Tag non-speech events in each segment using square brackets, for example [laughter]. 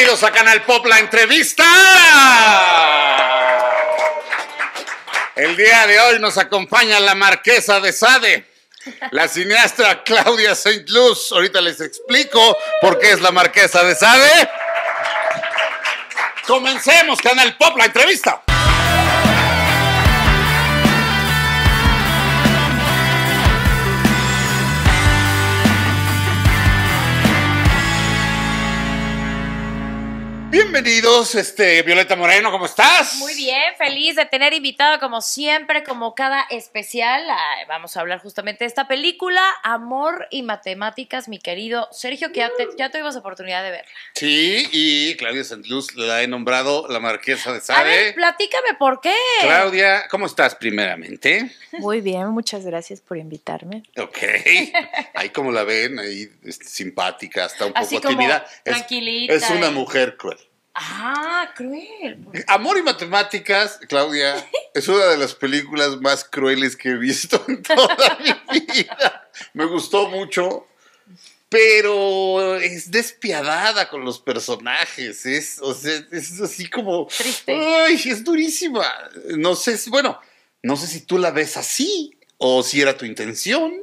Bienvenidos a Canal Pop La Entrevista. El día de hoy nos acompaña la marquesa de Sade, la cineasta Claudia Saint Luz. Ahorita les explico por qué es la marquesa de Sade. Comencemos Canal Pop La Entrevista. Bienvenidos, este Violeta Moreno, ¿cómo estás? Muy bien, feliz de tener invitado como siempre, como cada especial. Vamos a hablar justamente de esta película, Amor y Matemáticas, mi querido Sergio, que ya, tuvimos oportunidad de verla. Sí, y Claudia Santluz la he nombrado la marquesa de Sade. A ver, platícame por qué. Claudia, ¿cómo estás primeramente? Muy bien, muchas gracias por invitarme. Ok, ahí como la ven, ahí este, simpática, hasta un poco tímida. Es, tranquilita. Es una ¿eh? mujer cruel. Ah, cruel. Eh, Amor y Matemáticas, Claudia, [laughs] es una de las películas más crueles que he visto en toda mi [laughs] vida. Me gustó mucho, pero es despiadada con los personajes. Es, o sea, es así como. Triste. Ay, es durísima. No sé, bueno, no sé si tú la ves así o si era tu intención,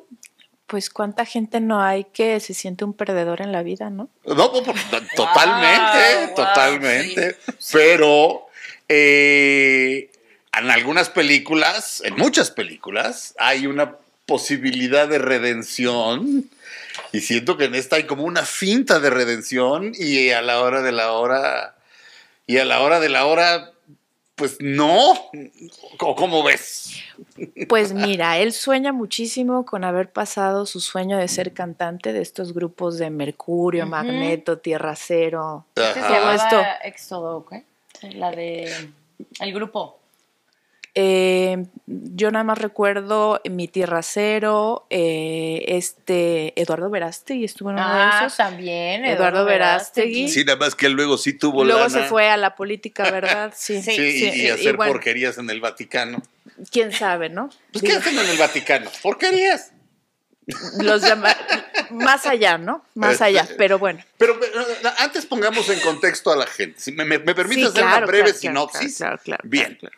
pues cuánta gente no hay que se siente un perdedor en la vida, ¿no? No, [laughs] totalmente, totalmente. pero eh, en algunas películas, en muchas películas, hay una posibilidad de redención. Y siento que en esta hay como una finta de redención y a la hora de la hora, y a la hora de la hora pues no, ¿cómo ves? Pues mira, él sueña muchísimo con haber pasado su sueño de ser cantante de estos grupos de Mercurio, Magneto, Tierra Cero. ¿Qué se esto? ¿eh? La de... El grupo. Eh, yo nada más recuerdo eh, mi tierra cero, eh, este Eduardo Verástegui estuvo en uno ah, de también. Eduardo, Verástegui. Sí, nada más que él luego sí tuvo Luego se fue a la política, ¿verdad? [laughs] Sí. sí, y, hacer porquerías en el Vaticano. Quién sabe, ¿no? Pues ¿qué hacen en el Vaticano? Porquerías. Los más allá, ¿no? Más allá, este, pero bueno. Pero, antes pongamos en contexto a la gente. Si me, me, permites hacer una breve sinopsis. Claro, Bien. claro.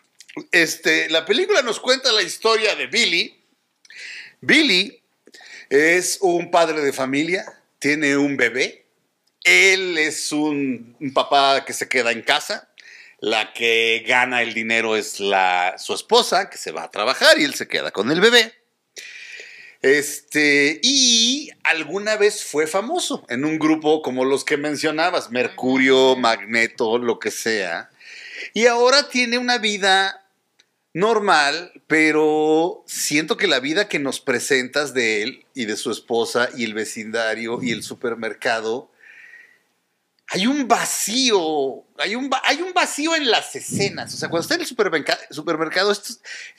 Este, la película nos cuenta la historia de Billy. Billy es un padre de familia, tiene un bebé. Él es un, papá que se queda en casa. La que gana el dinero es la, su esposa, que se va a trabajar y él se queda con el bebé. Este, y alguna vez fue famoso en un grupo como los que mencionabas, Mercurio, Magneto, lo que sea. Y ahora tiene una vida normal, pero siento que la vida que nos presentas de él y de su esposa y el vecindario y el mm. supermercado hay un vacío, hay un, hay un vacío en las escenas. O sea, cuando está en el supermercado,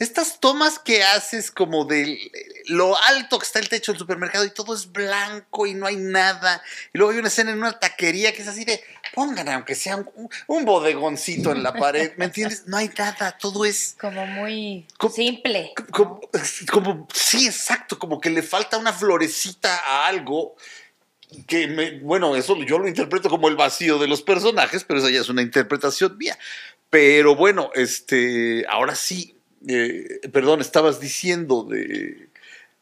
estas tomas que haces como de lo alto que está el techo del supermercado y todo es blanco y no hay nada. Y luego hay una escena en una taquería que es así de, pongan aunque sea un, bodegoncito en la pared, ¿me entiendes? No hay nada, todo es... Como muy simple. como, sí, exacto, como que le falta una florecita a algo que bueno, eso yo lo interpreto como el vacío de los personajes, pero esa ya es una interpretación mía. Pero bueno, este, ahora sí, eh, perdón, estabas diciendo de,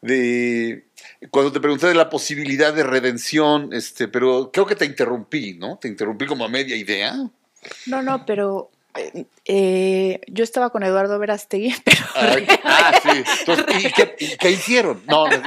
de, cuando te pregunté de la posibilidad de redención, este, pero creo que te interrumpí, ¿no? Te interrumpí como a media idea. No, no, pero eh, eh, yo estaba con Eduardo Verástegui, [laughs] pero... ah, sí. ¿y qué, hicieron? no, no.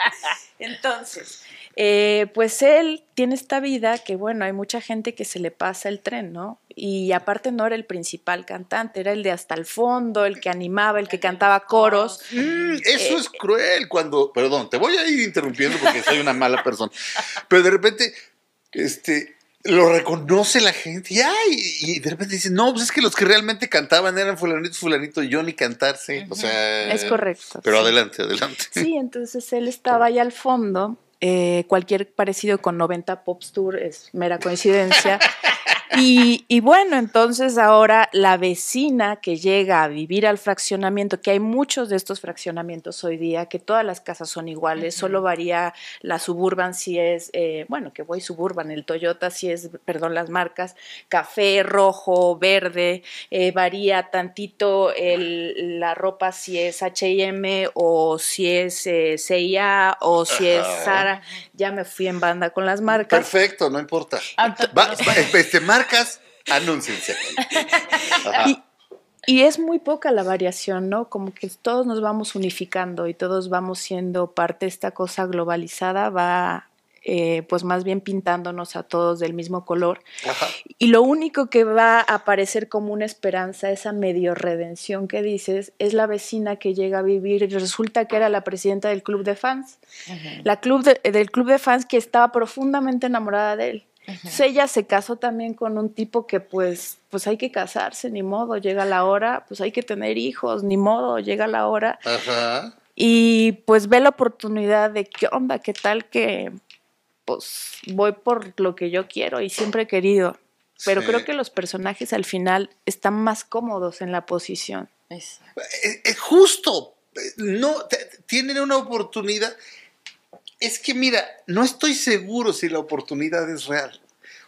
[laughs] Entonces, eh, pues él tiene esta vida que, bueno, hay mucha gente que se le pasa el tren, ¿no? Y aparte no era el principal cantante, era el de hasta el fondo, el que animaba, el que cantaba coros. Mm, eh, eso es cruel cuando, perdón, te voy a ir interrumpiendo porque soy una mala persona, pero de repente, este, lo reconoce la gente y, y de repente dice, no, pues es que los que realmente cantaban eran fulanito, fulanito, y yo ni cantarse. O sea, es correcto. Pero adelante, adelante. Sí, entonces él estaba ahí al fondo eh, cualquier parecido con 90 Pop Tour es mera coincidencia. [laughs] Y, bueno, entonces ahora la vecina que llega a vivir al fraccionamiento, que hay muchos de estos fraccionamientos hoy día, que todas las casas son iguales, solo varía la suburban si es, eh, bueno, que voy suburban, el Toyota si es, perdón, las marcas, café, rojo, verde, eh, varía tantito el, la ropa si es HM o si es eh, CIA o si es Sara. Ya me fui en banda con las marcas. Perfecto, no importa. más ah, marcas, Y, es muy poca la variación, ¿no? Como que todos nos vamos unificando y todos vamos siendo parte de esta cosa globalizada, va eh, pues más bien pintándonos a todos del mismo color. Y lo único que va a aparecer como una esperanza, esa medio redención que dices, es la vecina que llega a vivir y resulta que era la presidenta del club de fans, la club del club de fans que estaba profundamente enamorada de él ella se casó también con un tipo que pues, pues hay que casarse, ni modo, llega la hora, pues hay que tener hijos, ni modo, llega la hora. Ajá. Y pues ve la oportunidad de qué onda, qué tal que pues voy por lo que yo quiero y siempre he querido. Pero creo que los personajes al final están más cómodos en la posición. Es, eh, es eh, justo, eh, no, tienen una oportunidad es que mira, no estoy seguro si la oportunidad es real.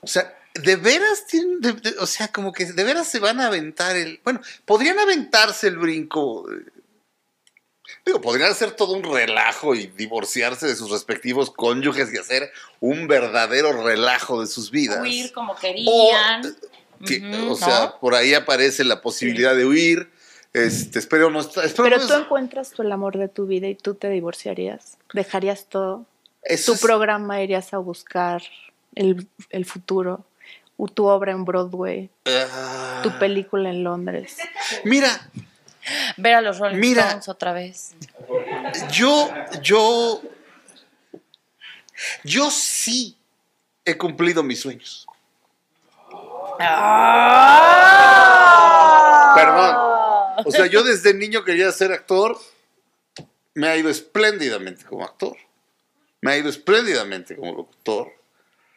O sea, de veras tienen, o sea, como que de veras se van a aventar el, bueno, podrían aventarse el brinco. Eh, digo, podrían hacer todo un relajo y divorciarse de sus respectivos cónyuges y hacer un verdadero relajo de sus vidas. Huir como querían. Eh, o, sea, por ahí aparece la posibilidad de huir este, espero no Pero tú encuentras el amor de tu vida y tú te divorciarías. Dejarías todo. tu programa irías a buscar el, futuro. tu obra en Broadway. Tu ah. película en Londres. Mira. Ver a los Rolling otra vez. Yo, yo. Yo sí he cumplido mis sueños. Ah. Perdón. [laughs] O sea, yo desde niño quería ser actor. Me ha ido espléndidamente como actor. Me ha ido espléndidamente como locutor.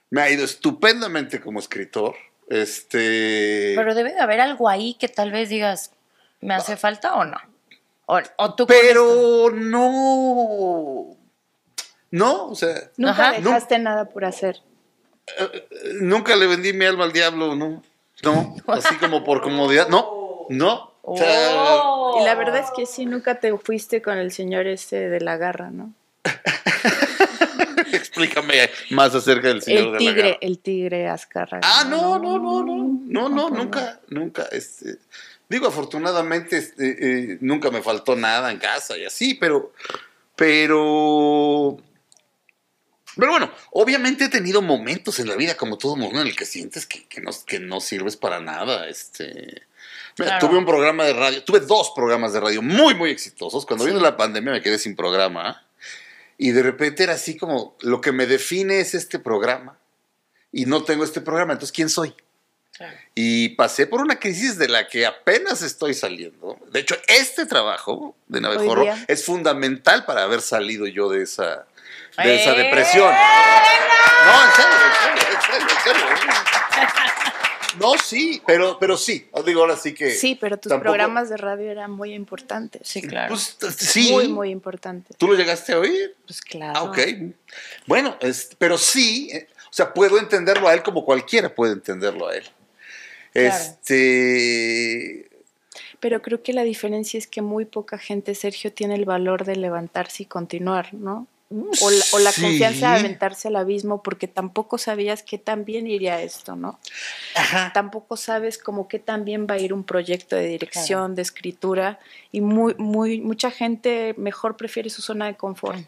Me ha ido estupendamente como escritor. Este. Pero debe de haber algo ahí que tal vez digas, ¿me hace ah. falta o no? Pero no. No, o sea. Nunca dejaste nada por hacer. Eh, nunca le vendí mi alma al diablo, ¿no? No, [laughs] así como por comodidad. No, no. Oh. Y la verdad es que sí, nunca te fuiste con el señor este de la garra, ¿no? [laughs] Explícame más acerca del señor el tigre, de la garra. El tigre Azcarra Ah, no, no, no, no, no, no, nunca, nunca. Este, digo, afortunadamente este, eh, eh, nunca me faltó nada en casa y así, pero, pero, pero bueno, obviamente he tenido momentos en la vida, como todo mundo, en el que sientes que, que no, que no sirves para nada, este tuve un programa de radio, tuve dos programas de radio muy, muy exitosos. Cuando vino la pandemia me quedé sin programa. Y de repente era así como, lo que me define es este programa. Y no tengo este programa, entonces ¿quién soy? Y pasé por una crisis de la que apenas estoy saliendo. De hecho, este trabajo de Navejorro es fundamental para haber salido yo de esa, de esa ¡Eh! depresión. No, en serio, en serio. En serio. [laughs] No, sí, pero, pero sí. Digo, ahora sí que. Sí, pero tus programas de radio eran muy importantes. Sí, claro. Pues, sí. Muy, muy importantes. ¿Tú lo llegaste a oír? Pues ah, claro. Ah, ok. Bueno, es, pero sí, eh, o sea, puedo entenderlo a él como cualquiera puede entenderlo a él. Este. Pero creo que la diferencia es que muy poca gente, Sergio, tiene el valor de levantarse y continuar, ¿no? O la, confianza de aventarse al abismo porque tampoco sabías qué tan bien iría esto, ¿no? Ajá. Tampoco sabes como qué tan bien va a ir un proyecto de dirección, de escritura y muy, muy, mucha gente mejor prefiere su zona de confort.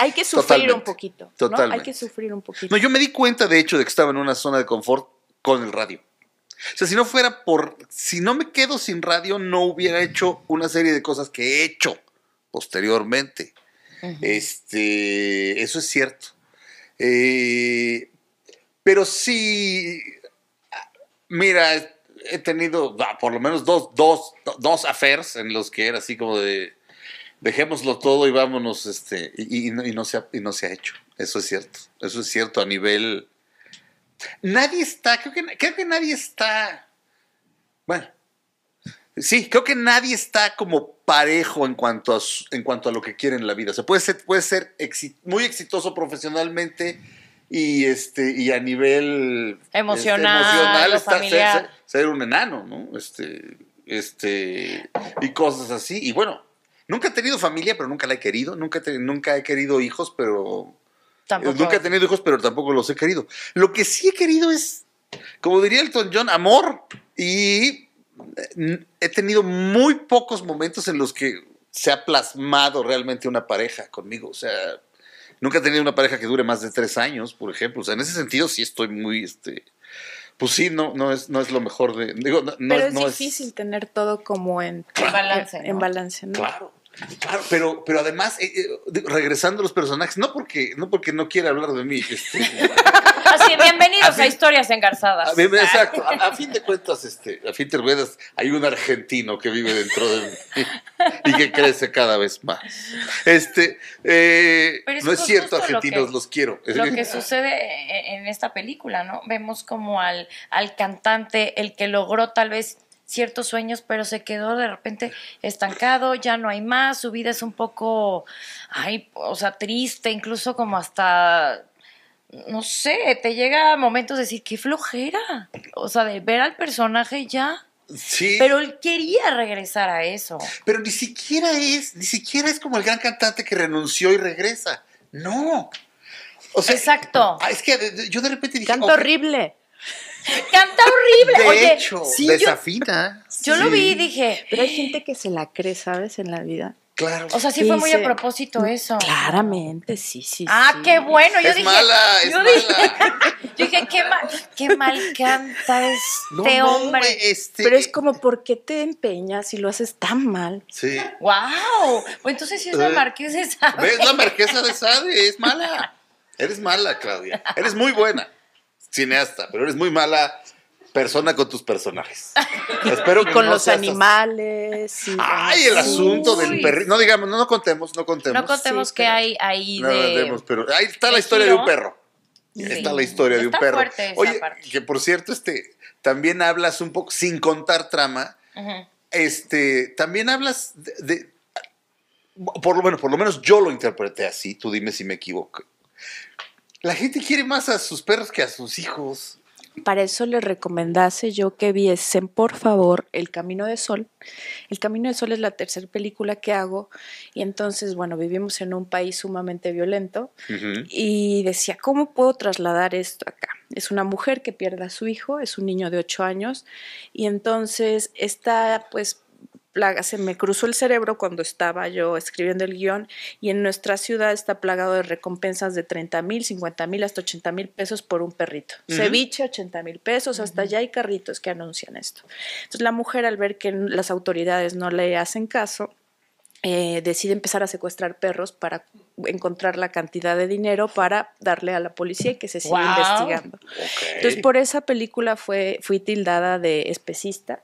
Hay que sufrir un poquito, totalmente. Hay que sufrir un poquito. No, yo me di cuenta de hecho de que estaba en una zona de confort con el radio. O sea, si no fuera por, si no me quedo sin radio, no hubiera hecho una serie de cosas que he hecho posteriormente este, eso es cierto. Eh, pero sí, mira, he tenido ah, por lo menos dos, dos, dos affairs en los que era así como de dejémoslo todo y vámonos, este, y, no, no se ha, hecho. Eso es cierto. Eso es cierto a nivel. Nadie está, que, creo que nadie está. Bueno, Sí, creo que nadie está como parejo en cuanto a, en cuanto a lo que quiere en la vida. O sea, puede ser, puede ser muy exitoso profesionalmente y, este, y a nivel este, emocional, ser, un enano, ¿no? Este, este, y cosas así. Y bueno, nunca he tenido familia, pero nunca la he querido. Nunca, nunca he querido hijos, pero... Nunca he tenido hijos, pero tampoco los he querido. Lo que sí he querido es, como diría Elton John, amor y he tenido muy pocos momentos en los que se ha plasmado realmente una pareja conmigo. O sea, nunca he tenido una pareja que dure más de tres años, por ejemplo. O sea, en ese sentido sí estoy muy, este, pues sí, no, no es, no es lo mejor de. no, es difícil tener todo como en, balance. balance, ¿no? Claro. Claro, pero, pero además, eh, eh, regresando a los personajes, no porque no, porque no quiera hablar de mí. Este, [laughs] Así, bienvenidos a, Historias Engarzadas. exacto. A, fin de cuentas, este, a fin de cuentas, hay un argentino que vive dentro de mí y que crece cada vez más. Este, eh, no es cierto, argentinos, los quiero. Lo que sucede en esta película, ¿no? Vemos como al, al cantante, el que logró tal vez ciertos sueños, pero se quedó de repente estancado, ya no hay más, su vida es un poco, ay, o sea, triste, incluso como hasta, no sé, te llega a momentos de decir, qué flojera, o sea, de ver al personaje ya. Sí. Pero él quería regresar a eso. Pero ni siquiera es, ni siquiera es como el gran cantante que renunció y regresa. No. O sea, Exacto. Ah, es que yo de repente dije. Canto horrible. Canta horrible. De Oye, hecho, desafina. Yo, lo vi y dije. Pero hay gente que se la cree, ¿sabes? En la vida. Claro. O sea, sí, fue muy a propósito mm, eso. Claramente, sí, sí. Ah, qué bueno. Yo dije, mala, yo dije, qué mal, qué mal canta este hombre. Este Pero es como, ¿por qué te empeñas si lo haces tan mal? Sí. Wow. Pues entonces sí es la eh, marquesa de Sade. Es la marquesa de Sade? Es mala. Eres mala, Claudia. Eres muy buena cineasta, pero eres muy mala persona con tus personajes. [laughs] Espero con los animales. Y Ay, el asunto del perrito. No digamos, no, contemos, no contemos. No contemos que hay ahí. No contemos, pero ahí está la historia de un perro. Está la historia de un perro. Oye, que por cierto, este, también hablas un poco, sin contar trama, este, también hablas de, de por lo menos, por lo menos yo lo interpreté así, tú dime si me equivoco. La gente quiere más a sus perros que a sus hijos. Para eso les recomendase yo que viesen, por favor, El Camino de Sol. El Camino de Sol es la tercera película que hago y entonces, bueno, vivimos en un país sumamente violento y decía, ¿cómo puedo trasladar esto acá? Es una mujer que pierde a su hijo, es un niño de ocho años y entonces está pues plaga, se me cruzó el cerebro cuando estaba yo escribiendo el guión y en nuestra ciudad está plagado de recompensas de 30 mil, 50 mil, hasta 80 mil pesos por un perrito. Ceviche, 80 mil pesos, hasta ya hay carritos que anuncian esto. Entonces la mujer al ver que las autoridades no le hacen caso, eh, decide empezar a secuestrar perros para encontrar la cantidad de dinero para darle a la policía y que se siga investigando. Entonces, por esa película fui tildada de especista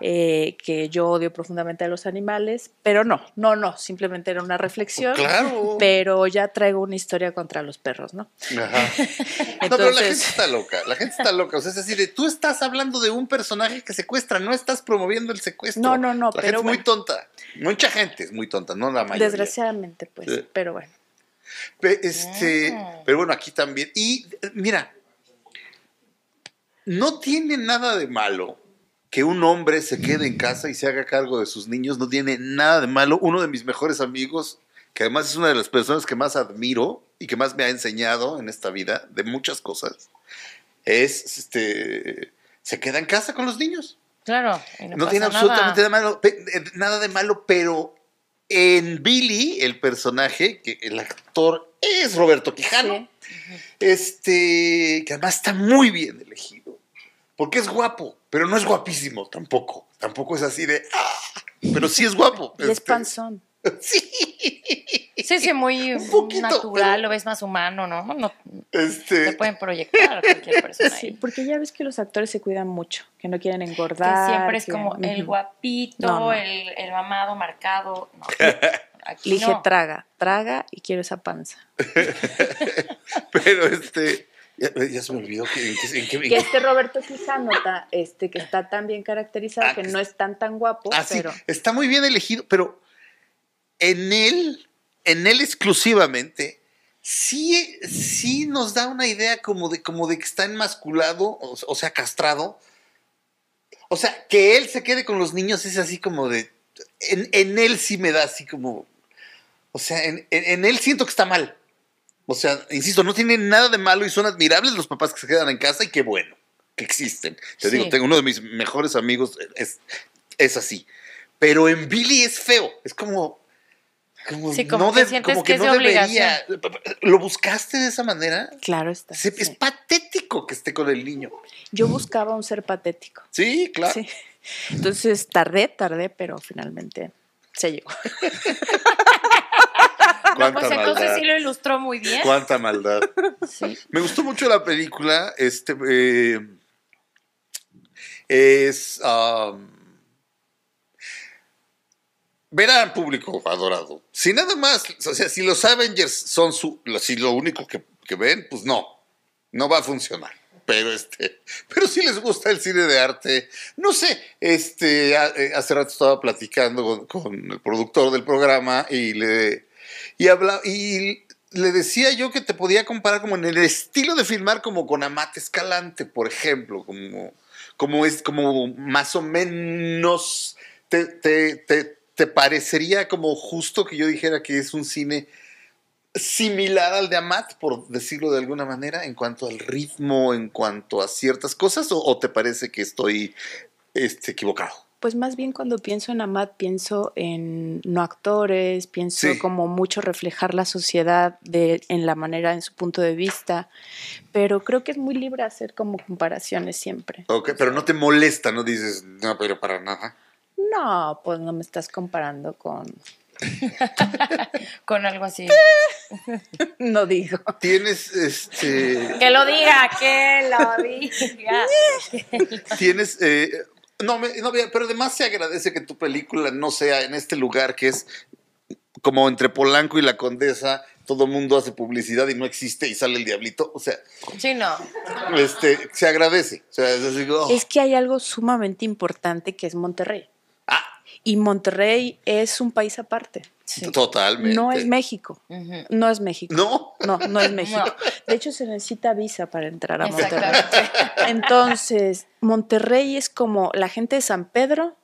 eh, que yo odio profundamente a los animales, pero no, no, no, simplemente era una reflexión, pues pero ya traigo una historia contra los perros, ¿no? Ajá. [laughs] No, pero la gente está loca, la gente está loca, o sea, es decir, tú estás hablando de un personaje que secuestra, no estás promoviendo el secuestro. No, no, no, pero es muy tonta, mucha gente es muy tonta, no la mayoría. Desgraciadamente, pues, pero bueno. Este, Pero bueno, aquí también. Y mira, no tiene nada de malo que un hombre se quede en casa y se haga cargo de sus niños no tiene nada de malo. Uno de mis mejores amigos, que además es una de las personas que más admiro y que más me ha enseñado en esta vida de muchas cosas, es este se queda en casa con los niños. Claro. No, tiene absolutamente nada. de malo, eh, nada de malo, pero en Billy, el personaje, que el actor es Roberto Quijano, este, que además está muy bien elegido, porque es guapo. Pero no es guapísimo tampoco. Tampoco es así de. Ah", pero sí es guapo. es este. panzón. [laughs] Sí. Sí, sí, muy [laughs] natural, lo ves más humano, ¿no? no este... Se pueden proyectar a cualquier [laughs] persona. Sí, porque ya ves que los actores se cuidan mucho, que no quieren engordar. Que siempre es como el guapito, El, mamado marcado. No. Aquí traga, traga y quiero esa panza. pero este, eh, ya, se me olvidó que, este Roberto nota este, que está tan bien caracterizado, ah, que no es tan tan guapo, ah, pero... está muy bien elegido, pero en él, en él exclusivamente, sí, sí nos da una idea como de, como de que está enmasculado, o, o sea, castrado. O sea, que él se quede con los niños es así como de... En, él sí me da así como... O sea, en él siento que está mal. O sea, insisto, no tiene nada de malo y son admirables los papás que se quedan en casa y qué bueno que existen. Te digo, tengo uno de mis mejores amigos, es, es así. Pero en Billy es feo, es como... Como, sí, como no que, que, no debería. ¿Lo buscaste de esa manera? Claro está. Es patético que esté con el niño. Yo buscaba un ser patético. Sí, claro. Entonces tardé, tardé, pero finalmente se llegó. [laughs] Cuánta pues, maldad. sí muy bien. Cuánta maldad. [laughs] Me gustó mucho la película. Este eh, es um, al público adorado. Si nada más, o sea, si los Avengers son su, si lo único que, ven, pues no, no va a funcionar pero este, pero si les gusta el cine de arte, no sé, este, eh, hace rato estaba platicando con, el productor del programa y le, y, le decía yo que te podía comparar como en el estilo de filmar como con Amat Escalante, por ejemplo, como, como es como más o menos te, parecería como justo que yo dijera que es un cine similar al de Amat, por decirlo de alguna manera, en cuanto al ritmo, en cuanto a ciertas cosas, o, te parece que estoy este, equivocado? Pues más bien cuando pienso en Amad, pienso en no actores, pienso como mucho reflejar la sociedad en la manera, en su punto de vista, pero creo que es muy libre hacer como comparaciones siempre. Ok, pero no te molesta, no dices, no, pero para nada. No, pues no me estás comparando con... [laughs] con algo así. [laughs] no digo. Tienes este. Que lo diga, que lo diga. [laughs] Tienes eh, no, no, pero además se agradece que tu película no sea en este lugar que es como entre Polanco y la Condesa, todo el mundo hace publicidad y no existe y sale el diablito. O sea. Sí, no. Este, se agradece. O sea, es que hay algo sumamente importante que es Monterrey. Y Monterrey es un país aparte. Totalmente. No es México. No es México. No. No, no es México. [laughs] De hecho, se necesita visa para entrar a Monterrey. [laughs] Entonces, Monterrey es como la gente de San Pedro,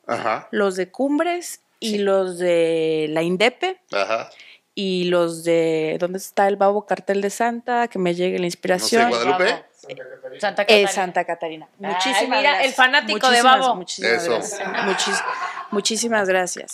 los de Cumbres y los de la Indepe. y los de dónde está el babo cartel de Santa que me llegue la inspiración. No Guadalupe. Santa eh, eh, Catarina. Santa Catarina. Muchísimas mira, el fanático de Babo. Muchísimas Eso. Gracias. Muchísimas gracias.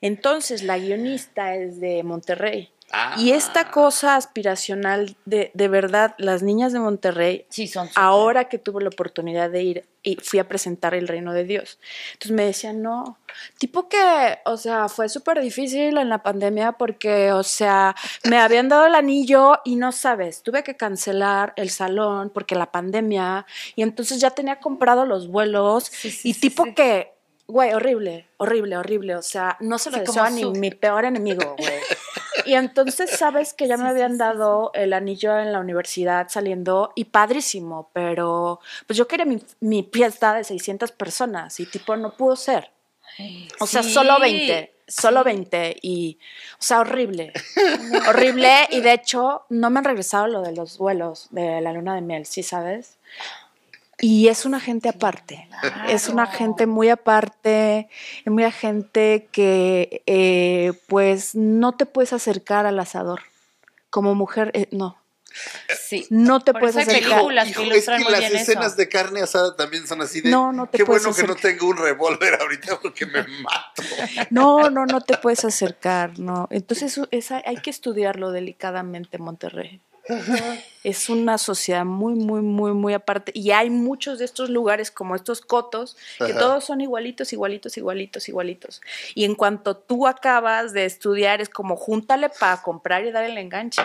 Entonces, la guionista es de Monterrey. Ah. Y esta cosa aspiracional de, verdad, las niñas de Monterrey, sí, son ahora que tuve la oportunidad de ir y fui a presentar el reino de Dios. Entonces me decían, no, tipo que, o sea, fue súper difícil en la pandemia porque, o sea, me habían dado el anillo y no sabes, tuve que cancelar el salón porque la pandemia y entonces ya tenía comprado los vuelos y tipo que Güey, horrible, horrible, horrible. O sea, no se lo ni mi peor enemigo, güey. [laughs] Y entonces, sabes que ya me habían dado el anillo en la universidad saliendo y padrísimo, pero pues yo quería mi, fiesta de 600 personas y tipo no pudo ser. O sea, solo 20, solo 20 y, o sea, horrible, [laughs] horrible y de hecho no me han regresado lo de los vuelos de la luna de miel, ¿sí sabes? Y es una gente aparte, es una gente muy aparte, es una gente que eh, pues no te puedes acercar al asador. Como mujer, eh, no, Sí. No te puedes acercar. es que las escenas de carne asada también son así de. No, no te Qué bueno que no tengo un revólver ahorita porque me mato. [laughs] No, no, no te puedes acercar, no. Entonces, esa, hay que estudiarlo delicadamente, Monterrey. [laughs] es una sociedad muy, muy, muy, muy aparte. Y hay muchos de estos lugares como estos cotos, que todos son igualitos, igualitos, igualitos, igualitos. Y en cuanto tú acabas de estudiar, es como júntale para comprar y dar el enganche.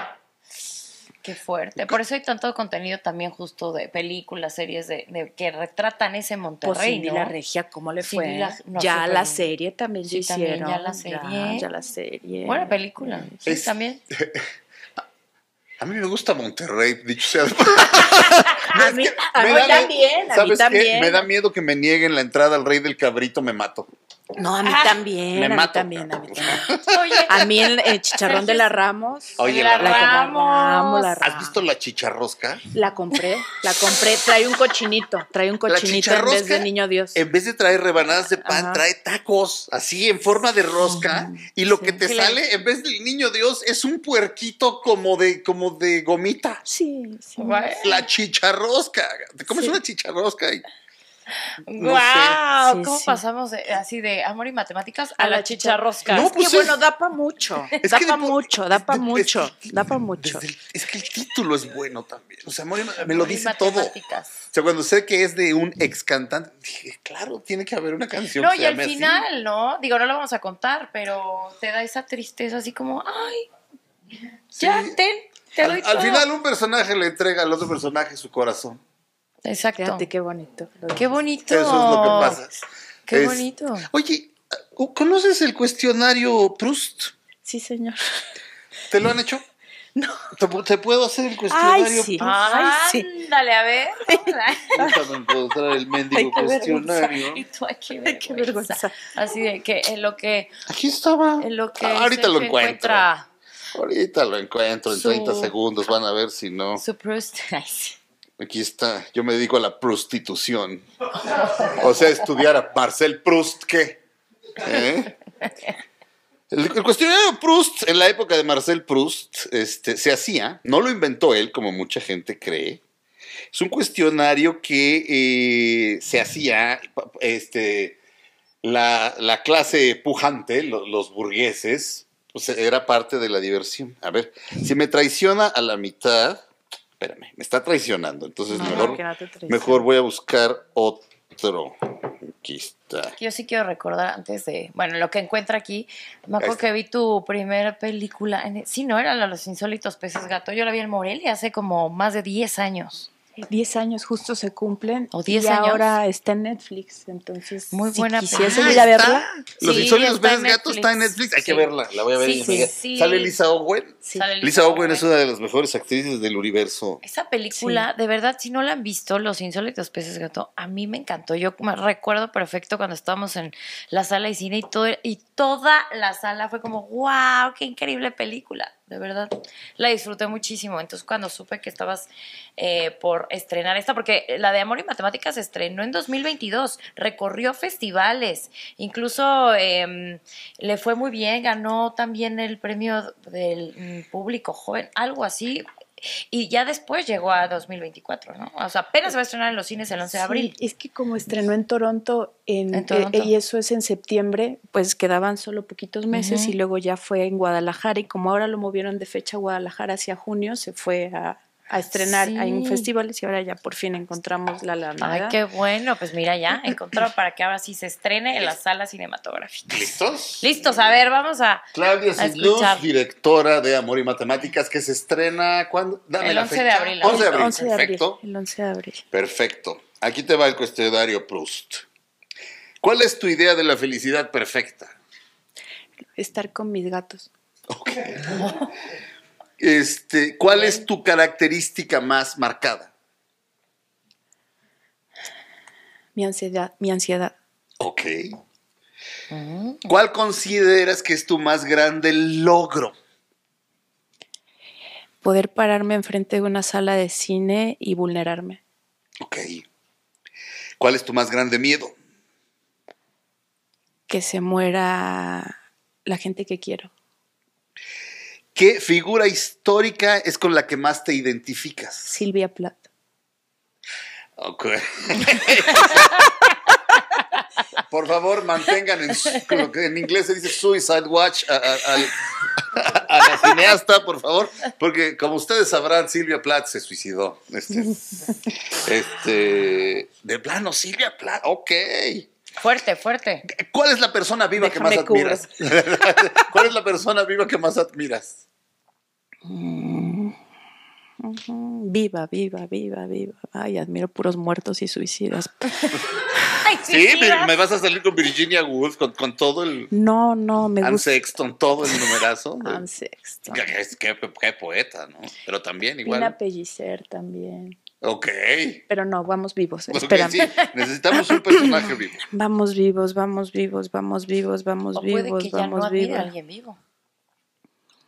Qué fuerte. Por eso hay tanto contenido también justo de películas, series de, que retratan ese Monterrey. Pues la Regia, ¿cómo le fue? ya la serie también hicieron. ya la serie. Ya, la Buena película. Sí, también. [laughs] A mí me gusta Monterrey, dicho sea. [laughs] a mí, a mí también, a mí también. Me da miedo que me nieguen la entrada al Rey del Cabrito, me mato. No, a mí también, a mí también, a mí también. Oye, a mí el, chicharrón de la Ramos. Oye, la, Ramos. ¿Has visto la chicharrosca? La compré, la compré. Trae un cochinito, trae un cochinito en vez de niño Dios. En vez de traer rebanadas de pan, trae tacos, así en forma de rosca. y lo que te sale en vez del niño Dios es un puerquito como de, como de gomita. Sí, sí. La chicharrosca. ¿Cómo es una chicharrosca? Wow, ¿Cómo pasamos así de amor y matemáticas a, la, chicha rosca? No, pues bueno, da para mucho. [laughs] da para mucho, da para mucho, da para mucho. es que el título es bueno también. O sea, amor y, me lo dice todo. O sea, cuando sé que es de un ex cantante, dije, claro, tiene que haber una canción. No, y al final, ¿no? Digo, no lo vamos a contar, pero te da esa tristeza así como, ¡ay! Ya, ten. Te al, al final un personaje le entrega al otro personaje su corazón. Exacto. Fíjate, qué bonito. Qué bonito. Eso es lo que pasa. Qué bonito. Oye, ¿conoces el cuestionario Proust? Sí, señor. ¿Te lo han hecho? [laughs] No. ¿Te, puedo hacer el cuestionario? Ay, sí. Proust? Ay, sí. Ándale, a ver. Déjame [laughs] encontrar el mendigo Ay, qué cuestionario. Y tú, qué qué vergüenza. Así de que en lo que. Aquí estaba. En lo que. Ah, ahorita lo encuentro. Ahorita lo encuentro en 30 segundos, van a ver si no. Su Proust. [laughs] Ay, Aquí está, yo me dedico a la prostitución. O sea, estudiar a Marcel Proust, ¿qué? ¿Eh? El, cuestionario Proust, en la época de Marcel Proust, este, se hacía, no lo inventó él, como mucha gente cree. Es un cuestionario que eh, se hacía este, la, clase pujante, los burgueses, pues, era parte de la diversión. A ver, si me traiciona a la mitad, espérame, me está traicionando. Entonces, mejor, voy a buscar otro. Aquí Yo sí quiero recordar antes de, bueno, lo que encuentra aquí. Me acuerdo que vi tu primera película. sí, no, era la Los Insólitos Peces Gato. Yo la vi en Morelia hace como más de 10 años. 10 años justo se cumplen. O ahora está en Netflix, entonces. Muy buena si película. a ah, verla. Los insólitos Peces Gatos está en Netflix. Hay que verla, la voy a ver. Sale Lisa Owen. Lisa, Owen, es una de las mejores actrices del universo. Esa película, de verdad, si no la han visto, Los Insólitos Peces Gato, a mí me encantó. Yo me recuerdo perfecto cuando estábamos en la sala de cine y, todo, y toda la sala fue como, wow, qué increíble película de verdad. La disfruté muchísimo. Entonces, cuando supe que estabas eh, por estrenar esta, porque la de Amor y Matemáticas se estrenó en 2022, recorrió festivales, incluso em, le fue muy bien, ganó también el premio del mm, público joven, algo así. Y ya después llegó a 2024, ¿no? O sea, apenas va a estrenar en los cines el 11 de abril. es que como estrenó en Toronto, en, eh, y eso es en septiembre, pues quedaban solo poquitos meses y luego ya fue en Guadalajara y como ahora lo movieron de fecha a Guadalajara hacia junio, se fue a a estrenar en festivales y ahora ya por fin encontramos La lana Ay, qué bueno, pues mira ya, [laughs] encontró para que ahora sí se estrene en la sala cinematográfica. ¿Listos? Listos, a ver, vamos a Claudia Sidluz, directora de Amor y Matemáticas, que se estrena cuando el 11 de abril. 11 11 de abril. perfecto. El 11 de abril. Perfecto. Aquí te va el cuestionario Proust. ¿Cuál es tu idea de la felicidad perfecta? Estar con mis gatos. Ok. [laughs] Este, ¿Cuál es tu característica más marcada? Mi ansiedad. Mi ansiedad. Ok. Mm. ¿Cuál consideras que es tu más grande logro? Poder pararme enfrente de una sala de cine y vulnerarme. Ok. ¿Cuál es tu más grande miedo? Que se muera la gente que quiero. ¿Qué figura histórica es con la que más te identificas? Silvia Plath. Ok. [laughs] Por favor, mantengan en, inglés se dice Suicide Watch [laughs] a, la cineasta, por favor, porque como ustedes sabrán, Silvia Plath se suicidó. Este, este de plano, Silvia Plath, ok. Fuerte, fuerte. ¿Cuál es la persona viva que más admiras? [laughs] ¿Cuál es la persona viva que más admiras? Mm, viva, viva, viva, viva. Ay, admiro puros muertos y suicidas. [laughs] sí, me, vas a salir con Virginia Woolf, con, todo el. No, no, me Sexton, todo el numerazo. Anne Sexton. Qué, qué, poeta, ¿no? Pero también igual. también. Ok. Pero no, vamos vivos. Pues okay, necesitamos un personaje [laughs] vivo. Vamos vivos, vamos vivos, vamos vivos, vamos o vivos, puede que vamos ya no vivos. alguien vivo.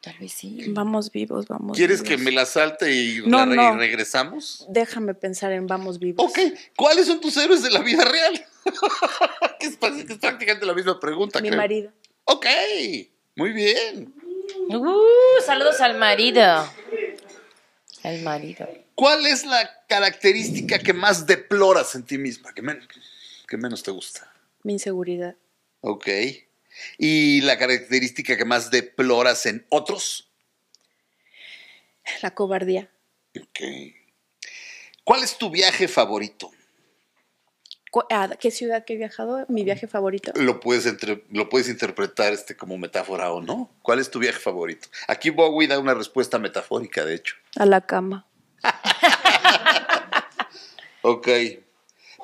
Tal vez sí. Vamos vivos, vamos ¿Quieres que me la salte y, regresamos? Déjame pensar en vamos vivos. Ok, ¿cuáles son tus héroes de la vida real? [laughs] es, prácticamente la misma pregunta. Mi marido. Ok, muy bien. Uh, saludos al marido. El marido. ¿Cuál es la característica que más deploras en ti misma, ¿Qué que menos te gusta? Mi inseguridad. Ok. ¿Y la característica que más deploras en otros? La cobardía. Ok. ¿Cuál es tu viaje favorito? ¿A ah, qué ciudad que he viajado? ¿Mi viaje favorito? Lo puedes, lo puedes interpretar este como metáfora o no. ¿Cuál es tu viaje favorito? Aquí Bowie da una respuesta metafórica, de hecho. A la cama. [laughs] ok.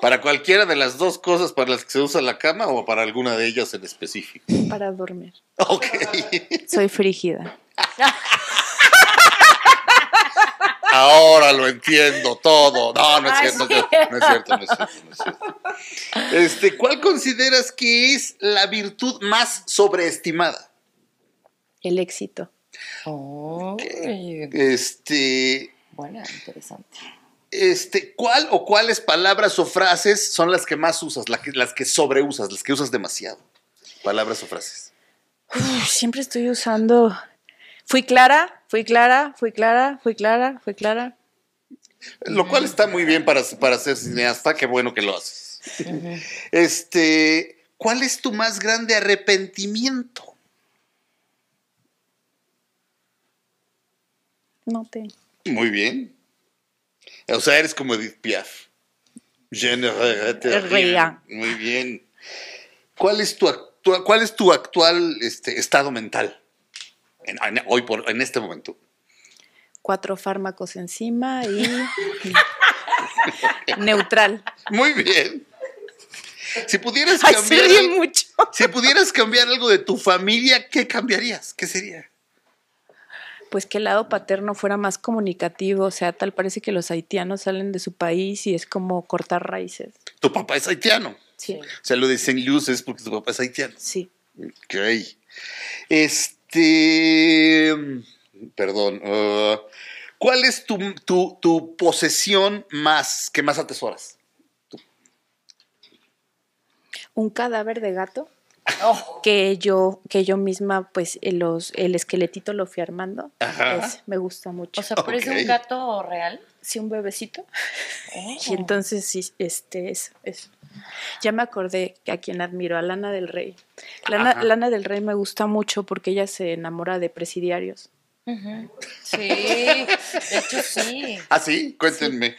¿Para cualquiera de las dos cosas para las que se usa la cama o para alguna de ellas en específico? Para dormir. Ok. Soy frígida. Ahora lo entiendo todo. No, no es cierto, no, es cierto, no es cierto, Este, ¿cuál consideras que es la virtud más sobreestimada? El éxito. Oh, Este. Bueno, interesante este, ¿cuál o cuáles palabras o frases son las que más usas, las que, sobreusas, las que usas demasiado? Palabras o frases. siempre estoy usando. Fui clara, fui clara, fui clara, fui clara, fui clara. Lo cual está muy bien para, para ser cineasta, qué bueno que lo haces. Este, ¿cuál es tu más grande arrepentimiento? No te. Muy bien. O sea, eres como Edith Piaf. Muy bien. ¿Cuál es tu, cuál es tu actual este, estado mental en, hoy en este momento? Cuatro fármacos encima y [laughs] neutral. Muy bien. Si pudieras cambiar, si pudieras cambiar algo de tu familia, ¿qué cambiarías? ¿Qué sería? pues que el lado paterno fuera más comunicativo, o sea, tal parece que los haitianos salen de su país y es como cortar raíces. Tu papá es haitiano. Sí. O sea, lo dicen luces porque tu papá es haitiano. Sí. Ok. Este, perdón, uh, ¿cuál es tu, posesión más que más atesoras? Un cadáver de gato. Oh. que yo que yo misma pues eh, los el esqueletito lo fui armando me gusta mucho o sea por un gato real sí un bebecito oh. y entonces sí este eso es, ya me acordé que a quien admiro a Lana del Rey Lana, del Rey me gusta mucho porque ella se enamora de presidiarios [laughs] sí de hecho sí ah sí cuéntenme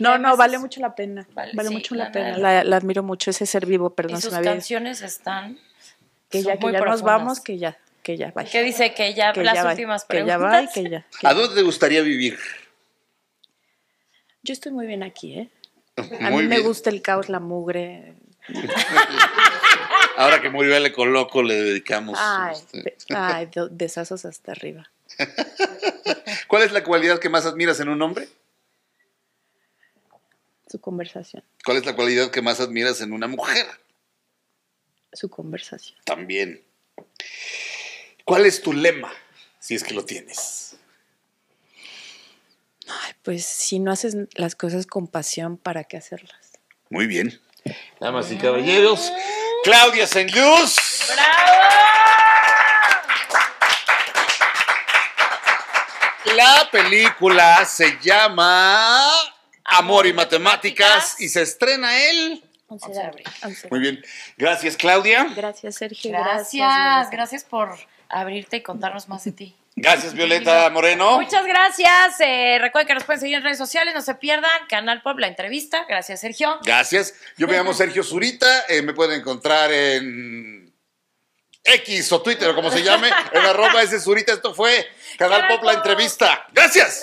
no, no, vale mucho la pena. Vale, mucho la, pena. La, admiro mucho ese ser vivo, perdón. sus canciones están. Que ya, que ya nos vamos, que ya, que ya Que dice que ya las últimas preguntas. Que ya va y que ya. ¿A dónde te gustaría vivir? Yo estoy muy bien aquí, ¿eh? a mí me gusta el caos, la mugre. [laughs] Ahora que muy bien le coloco le dedicamos. Ay, este ay hasta arriba. [laughs] ¿Cuál es la cualidad que más admiras en un hombre? su conversación. ¿Cuál es la cualidad que más admiras en una mujer? Su conversación. También. ¿Cuál es tu lema, si es que lo tienes? pues si no haces las cosas con pasión, ¿para qué hacerlas? Muy bien. Damas y caballeros, Claudia Sengluz. ¡Bravo! La película se llama Amor y Matemáticas y se estrena él. Muy bien. Gracias, Claudia. Gracias, Sergio. Gracias, gracias, por abrirte y contarnos más de ti. Gracias, Violeta Moreno. Muchas gracias. Eh, recuerden que nos pueden seguir en redes sociales, no se pierdan. Canal la Entrevista. Gracias, Sergio. Gracias. Yo me llamo [laughs] Sergio Zurita. Eh, me pueden encontrar en X o Twitter, o como se llame, en arroba ese Zurita. Esto fue Canal la Entrevista. Gracias.